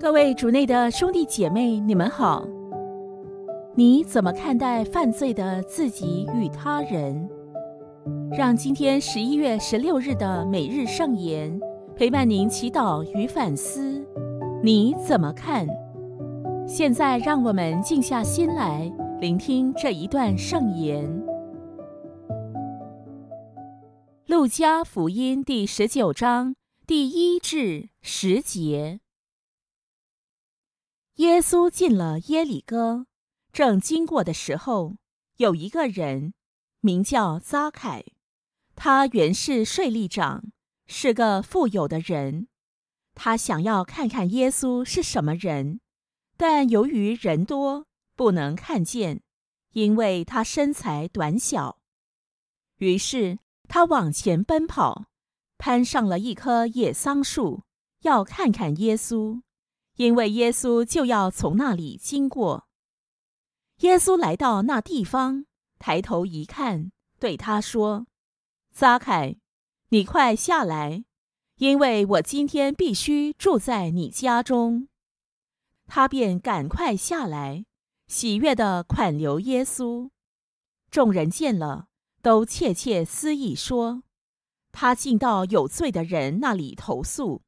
各位主内的兄弟姐妹，你们好。你怎么看待犯罪的自己与他人？让今天十一月十六日的每日圣言陪伴您祈祷与反思。你怎么看？现在让我们静下心来聆听这一段圣言。路加福音第十九章第一至十节。耶稣进了耶里哥，正经过的时候，有一个人名叫扎凯，他原是税吏长，是个富有的人。他想要看看耶稣是什么人，但由于人多不能看见，因为他身材短小。于是他往前奔跑，攀上了一棵野桑树，要看看耶稣。因为耶稣就要从那里经过。耶稣来到那地方，抬头一看，对他说：“撒凯，你快下来，因为我今天必须住在你家中。”他便赶快下来，喜悦的款留耶稣。众人见了，都窃窃私议说：“他竟到有罪的人那里投诉。”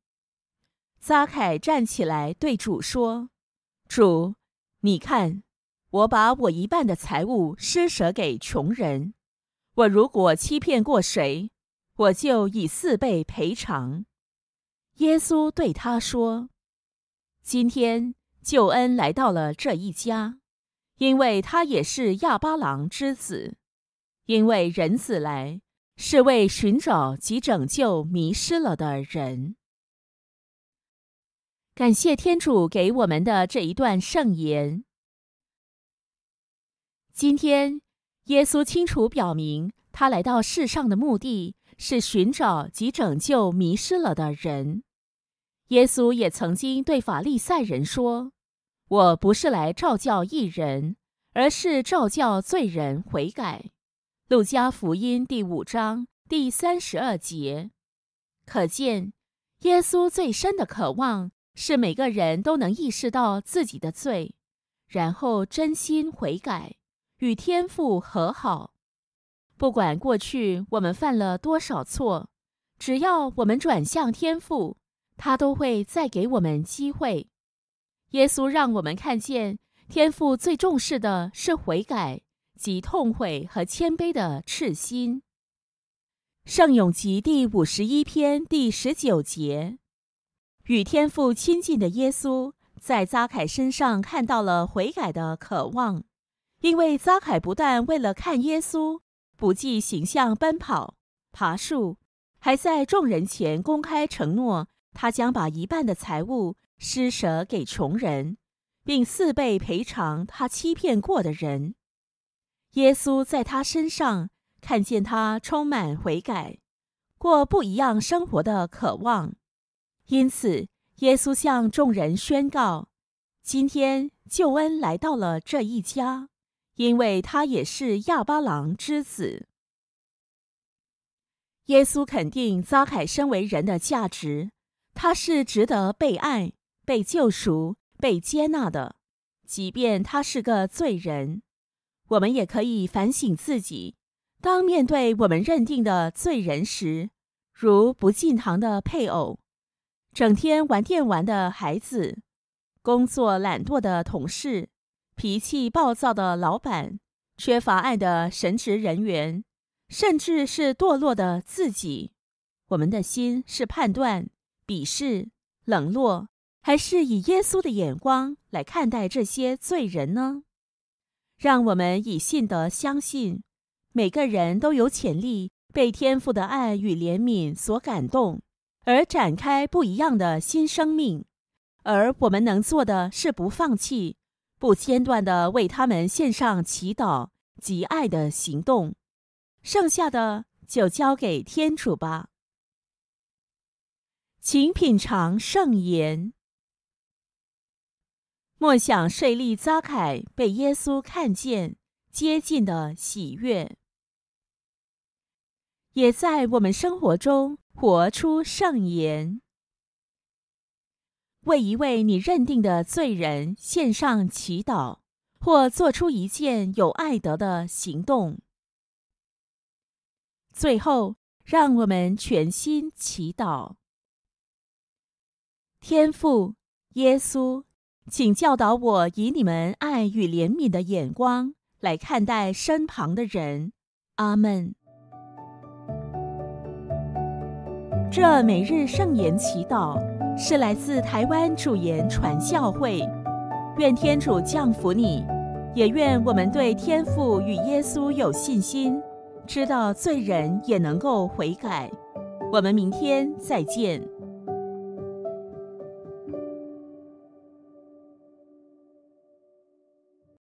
撒凯站起来对主说：“主，你看，我把我一半的财物施舍给穷人。我如果欺骗过谁，我就以四倍赔偿。”耶稣对他说：“今天救恩来到了这一家，因为他也是亚巴郎之子。因为人子来，是为寻找及拯救迷失了的人。”感谢天主给我们的这一段圣言。今天，耶稣清楚表明，他来到世上的目的是寻找及拯救迷失了的人。耶稣也曾经对法利赛人说：“我不是来召教一人，而是召教罪人悔改。”路加福音第五章第三十二节。可见，耶稣最深的渴望。是每个人都能意识到自己的罪，然后真心悔改，与天父和好。不管过去我们犯了多少错，只要我们转向天父，他都会再给我们机会。耶稣让我们看见，天父最重视的是悔改，即痛悔和谦卑的赤心。圣咏集第五十一篇第十九节。与天父亲近的耶稣，在扎凯身上看到了悔改的渴望，因为扎凯不但为了看耶稣不计形象奔跑、爬树，还在众人前公开承诺，他将把一半的财物施舍给穷人，并四倍赔偿他欺骗过的人。耶稣在他身上看见他充满悔改、过不一样生活的渴望。因此，耶稣向众人宣告：“今天救恩来到了这一家，因为他也是亚巴郎之子。”耶稣肯定撒凯身为人的价值，他是值得被爱、被救赎、被接纳的，即便他是个罪人。我们也可以反省自己，当面对我们认定的罪人时，如不进堂的配偶。整天玩电玩的孩子，工作懒惰的同事，脾气暴躁的老板，缺乏爱的神职人员，甚至是堕落的自己，我们的心是判断、鄙视、冷落，还是以耶稣的眼光来看待这些罪人呢？让我们以信德相信，每个人都有潜力被天赋的爱与怜悯所感动。而展开不一样的新生命，而我们能做的是不放弃、不间断地为他们献上祈祷、及爱的行动，剩下的就交给天主吧。请品尝圣言，莫想睡利扎凯被耶稣看见、接近的喜悦。也在我们生活中活出圣言，为一位你认定的罪人献上祈祷，或做出一件有爱德的行动。最后，让我们全心祈祷：天父耶稣，请教导我以你们爱与怜悯的眼光来看待身旁的人。阿门。这每日圣言祈祷是来自台湾主言传教会，愿天主降福你，也愿我们对天父与耶稣有信心，知道罪人也能够悔改。我们明天再见。